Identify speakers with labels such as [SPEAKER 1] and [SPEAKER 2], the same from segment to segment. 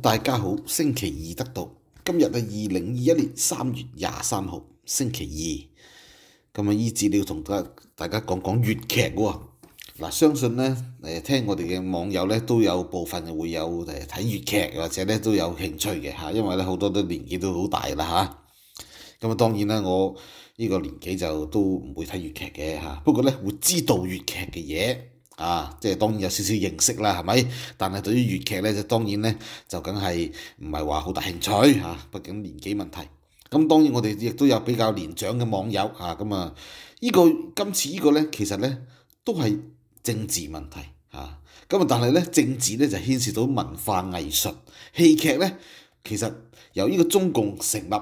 [SPEAKER 1] 大家好，星期二得到，今日系二零二一年三月廿三号星期二，咁啊依资料同大大家讲讲粤剧喎。嗱，相信咧诶，听我哋嘅网友咧都有部分会有诶睇粤剧或者咧都有兴趣嘅吓，因为咧好多都年纪都好大啦吓。咁啊，当然啦，我呢个年纪就都唔会睇粤剧嘅吓，不过咧会知道粤剧嘅嘢。啊，即係當然有少少認識啦，係咪？但係對於粵劇咧，就當然咧，就梗係唔係話好大興趣嚇，畢竟年紀問題。咁當然我哋亦都有比較年長嘅網友嚇，咁啊，依個今次依個咧，其實咧都係政治問題嚇。咁啊，但係咧政治咧就牽涉到文化藝術戲劇咧，其實由呢個中共成立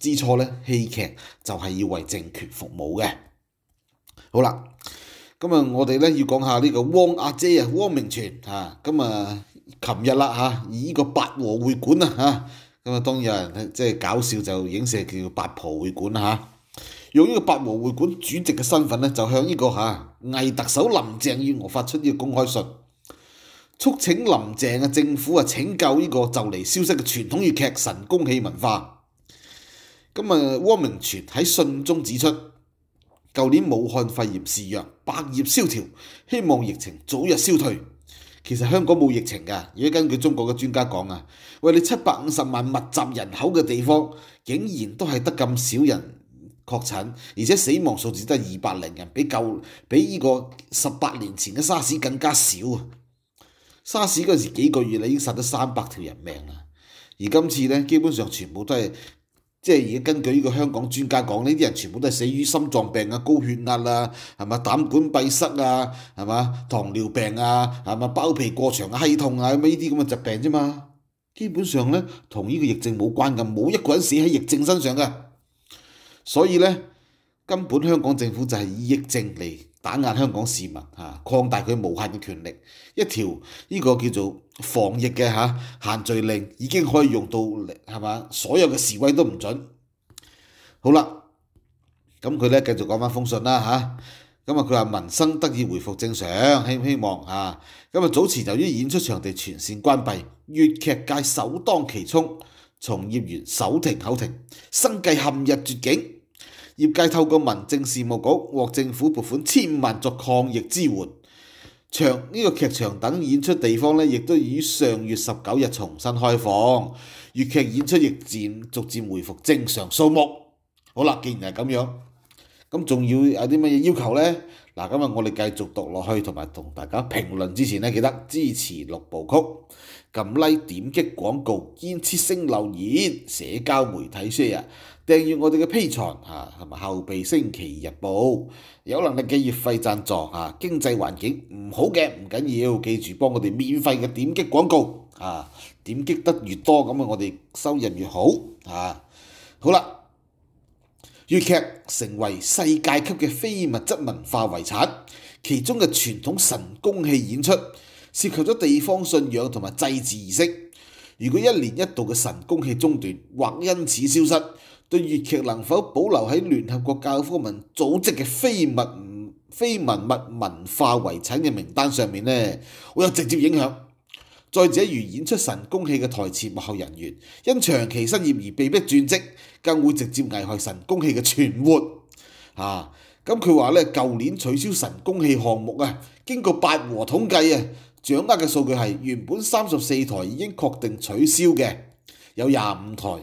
[SPEAKER 1] 之初咧，戲劇就係要為政權服務嘅。好啦。咁啊，我哋咧要講下呢個汪阿姐啊，汪明荃啊，咁啊，琴日啦吓，以呢個八和會館啊吓，咁啊當人即係搞笑就影射叫八婆會館吓，用呢個八和會館主席嘅身份咧，就向呢個吓魏特首林鄭月娥發出呢個公開信，促請林鄭嘅政府啊請救呢個就嚟消失嘅傳統粵劇神功戏文化。咁啊，汪明荃喺信中指出。舊年武漢肺炎肆虐，百業蕭條，希望疫情早日消退。其實香港冇疫情㗎，如果根據中國嘅專家講啊，為你七百五十萬密集人口嘅地方，竟然都係得咁少人確診，而且死亡數字得二百零人，比舊比依個十八年前嘅沙士更加少啊！沙士嗰陣時幾個月你已經殺咗三百條人命啦，而今次咧，基本上全部都係。即係而家根據呢個香港專家講，呢啲人全部都係死於心臟病啊、高血壓啦，係嘛膽管閉塞啊，係嘛糖尿病啊，係嘛包皮過長啊、氣痛啊咁啊呢啲咁嘅疾病啫嘛，基本上呢，同呢個疫症冇關嘅，冇一個人死喺疫症身上嘅。所以呢，根本香港政府就係以疫症嚟。打壓香港市民嚇，擴大佢無限嘅權力，一條呢個叫做防疫嘅嚇限聚令已經可以用到，係嘛？所有嘅示威都唔準。好啦，咁佢咧繼續講翻封信啦嚇。咁啊佢話民生得以回復正常，希希望啊？咁啊早前由於演出場地全線關閉，粵劇界首當其衝，從業員首停口停，生計陷入絕境。業界透過民政事務局獲政府撥款千萬作抗疫支援，場呢個劇場等演出地方咧，亦都於上月十九日重新開放，粵劇演出亦漸逐漸回復正常數目。好啦，既然係咁樣。咁仲要有啲乜嘢要求呢？嗱，今日我哋繼續讀落去，同埋同大家評論之前呢，記得支持六部曲，撳 Like、點擊廣告、堅持性留言、社交媒體 share、訂閱我哋嘅披藏，啊，同埋後備星期日報。有能力嘅月費贊助啊，經濟環境唔好嘅唔緊要，記住幫我哋免費嘅點擊廣告啊，點擊得越多，咁啊我哋收入越好啊，好啦。粵劇成為世界級嘅非物質文化遺產，其中嘅傳統神功戲演出，涉及咗地方信仰同埋祭祀儀式。如果一年一度嘅神功戲中斷或因此消失，對粵劇能否保留喺聯合國教科文組織嘅非物非文物文化遺產嘅名單上面咧，會有直接影響。再者，如演出神功戲嘅台前幕後人員因長期失業而被迫轉職，更會直接危害神功戲嘅存活。啊，咁佢話咧，舊年取消神功戲項目啊，經過八和統計啊，掌握嘅數據係原本三十四台已經確定取消嘅，有廿五台，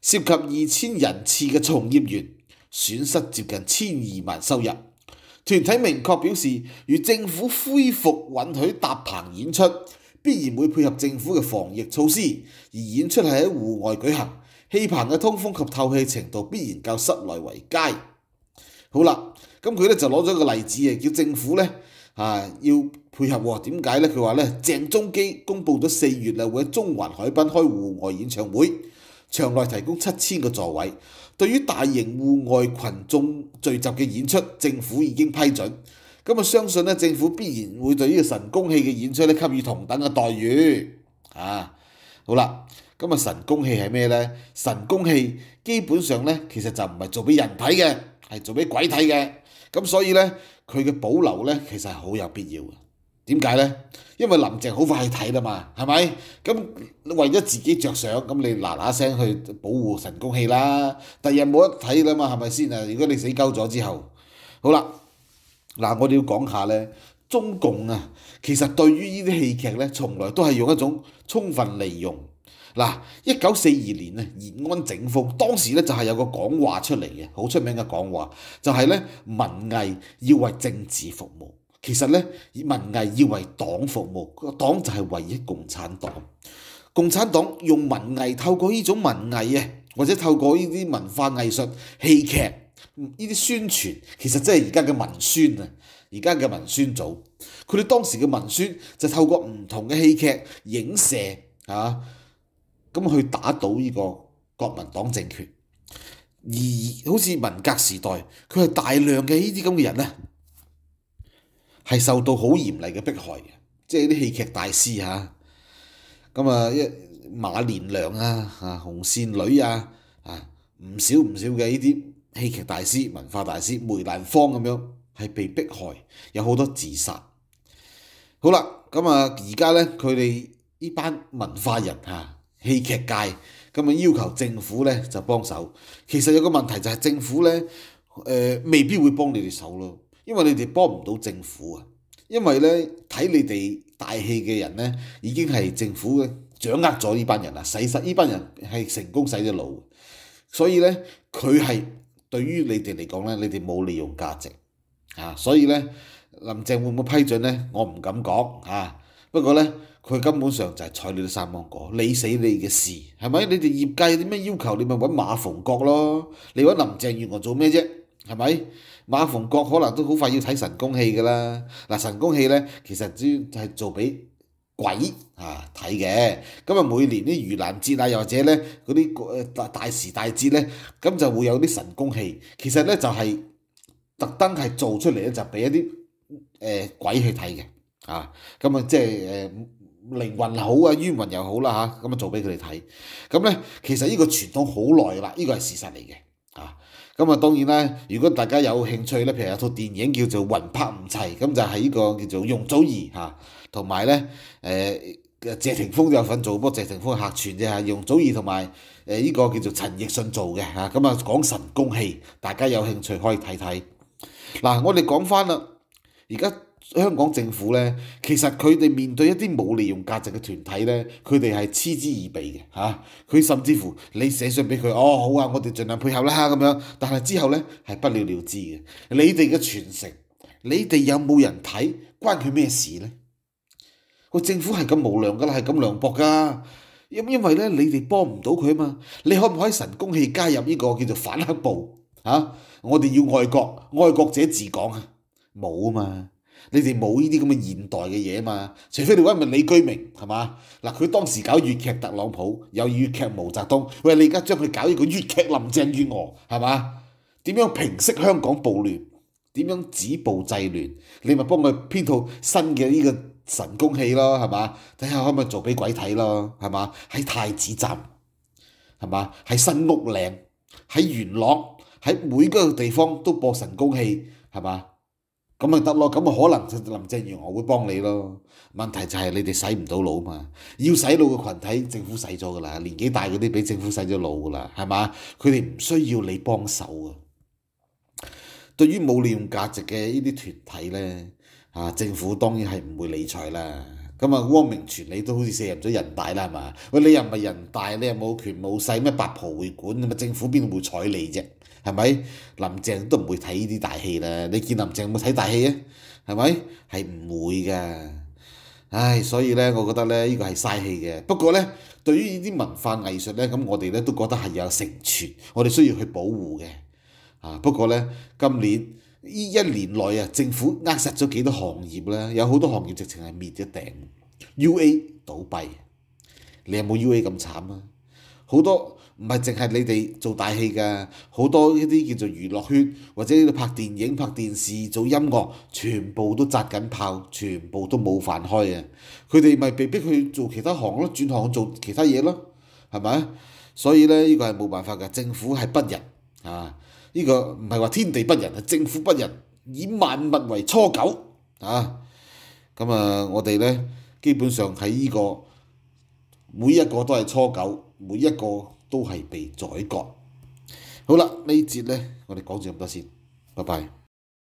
[SPEAKER 1] 涉及二千人次嘅從業員，損失接近千二萬收入。團體明確表示，如政府恢復允許搭棚演出。必然會配合政府嘅防疫措施，而演出係喺户外舉行，氣棚嘅通風及透氣程度必然較室內為佳。好啦，咁佢咧就攞咗一個例子啊，叫政府咧啊要配合喎。點解咧？佢話咧，鄭中基公布咗四月啊會喺中環海濱開户外演唱會，場內提供七千個座位。對於大型户外群眾聚集嘅演出，政府已經批准。咁啊，相信咧政府必然會對呢個神功戲嘅演出咧給予同等嘅待遇。啊，好啦，咁啊神功戲係咩咧？神功戲基本上咧其實就唔係做俾人睇嘅，係做俾鬼睇嘅。咁所以咧佢嘅保留咧其實係好有必要嘅。點解咧？因為林鄭好快去睇啦嘛，係咪？咁為咗自己着想，咁你嗱嗱聲去保護神功戲啦。第二日冇得睇啦嘛，係咪先啊？如果你死鳩咗之後，好啦。嗱，我哋要講下咧，中共啊，其實對於呢啲戲劇咧，從來都係用一種充分利用。嗱，一九四二年咧，延安整風，當時咧就係有個講話出嚟嘅，好出名嘅講話，就係咧文藝要為政治服務。其實咧，文藝要為黨服務，個黨就係唯一共產黨。共產黨用文藝，透過呢種文藝啊，或者透過呢啲文化藝術戲劇。呢啲宣傳其實真係而家嘅文宣啊，而家嘅文宣組佢哋當時嘅文宣就透過唔同嘅戲劇影射啊，咁去打倒呢個國民黨政權。而好似文革時代，佢係大量嘅呢啲咁嘅人咧，係受到好嚴厲嘅迫害嘅，即係啲戲劇大師嚇咁啊，一馬連良啊，啊紅線女啊，啊唔少唔少嘅呢啲。戲劇大師、文化大師梅蘭芳咁樣係被迫害，有好多自殺。好啦，咁啊，而家咧，佢哋呢班文化人嚇戲劇界咁啊，要求政府咧就幫手。其實有個問題就係政府咧誒，未必會幫你哋手咯，因為你哋幫唔到政府啊。因為咧睇你哋大戲嘅人咧，已經係政府嘅掌握咗呢班人啊，洗殺呢班人係成功洗咗腦，所以咧佢係。對於你哋嚟講咧，你哋冇利用價值，啊！所以咧，林鄭會唔會批准咧？我唔敢講啊！不過咧，佢根本上就係採你啲三芒果，你死你嘅事，係咪？你哋業界有啲咩要求，你咪揾馬逢國咯，你揾林鄭月娥做咩啫？係咪？馬逢國可能都好快要睇神功戲噶啦！嗱，神功戲咧，其實主要係做俾。鬼啊睇嘅，咁啊每年啲盂蘭節啊，又或者咧嗰啲大時大節咧，咁就會有啲神功戲。其實咧就係特登係做出嚟咧，就俾一啲誒鬼去睇嘅，啊，咁啊即係誒靈魂好啊，冤魂又好啦嚇，咁啊做俾佢哋睇。咁咧其實呢個傳統好耐啦，呢個係事實嚟嘅，啊，咁啊當然啦！如果大家有興趣咧，譬如有套電影叫做《魂拍唔齊》，咁就係呢個叫做容祖兒嚇。同埋咧，誒謝霆鋒都有份做，不過謝霆鋒客串啫。用祖兒同埋誒呢個叫做陳奕迅做嘅嚇，咁啊講神功戲，大家有興趣可以睇睇。嗱，我哋講翻啦，而家香港政府咧，其實佢哋面對一啲冇利用價值嘅團體咧，佢哋係嗤之以鼻嘅嚇。佢甚至乎你寫信俾佢，哦好啊，我哋儘量配合啦咁樣，但係之後咧係不了了之嘅。你哋嘅傳承，你哋有冇人睇，關佢咩事咧？個政府係咁無良㗎啦，係咁涼薄㗎。因因為咧，你哋幫唔到佢嘛？你可唔可以神功氣加入呢個叫做反黑部啊？我哋要愛國，愛國者自講啊，冇啊嘛。你哋冇呢啲咁嘅現代嘅嘢啊嘛。除非你揾問李居明係嘛？嗱，佢當時搞粵劇特朗普，有粵劇毛澤東。喂，你而家將佢搞呢個粵劇林鄭月娥係嘛？點樣平息香港暴亂？點樣止暴制亂？你咪幫佢編套新嘅呢個。神功氣咯，係嘛？睇下可唔可以做俾鬼睇咯，係嘛？喺太子站，係嘛？喺新屋嶺，喺元朗，喺每個地方都播神功氣，係嘛？咁咪得咯，咁咪可能林鄭月娥會幫你咯。問題就係你哋洗唔到腦嘛？要洗腦嘅群體政府洗咗噶啦，年紀大嗰啲俾政府洗咗腦噶啦，係嘛？佢哋唔需要你幫手啊。對於冇利用價值嘅呢啲團體咧。啊！政府當然係唔會理睬啦。咁啊，汪明荃你都好似射入咗人大啦，係嘛？喂，你又唔係人大，你又冇權冇勢，咩八婆會管？咪政府邊會睬你啫？係咪？林鄭都唔會睇呢啲大戲啦。你見林鄭有冇睇大戲啊？係咪？係唔會㗎。唉，所以咧，我覺得咧，呢個係嘥氣嘅。不過咧，對於呢啲文化藝術咧，咁我哋咧都覺得係有成全，我哋需要去保護嘅。啊，不過咧，今年。依一年內啊，政府扼實咗幾多行業咧？有好多行業直情係滅咗頂，UA 倒閉，你有冇 UA 咁慘啊？好多唔係淨係你哋做大戲㗎，好多呢啲叫做娛樂圈或者呢度拍電影、拍電視、做音樂，全部都扎緊炮，全部都冇飯開啊！佢哋咪被逼去做其他行咯，轉行做其他嘢咯，係咪所以咧，呢個係冇辦法噶，政府係不仁。啊！呢個唔係話天地不仁，係政府不仁，以萬物為初九，啊！咁啊，我哋咧基本上喺呢個每一個都係初九，每一個都係被宰割。好啦，呢節咧，我哋講住咁多先，拜拜。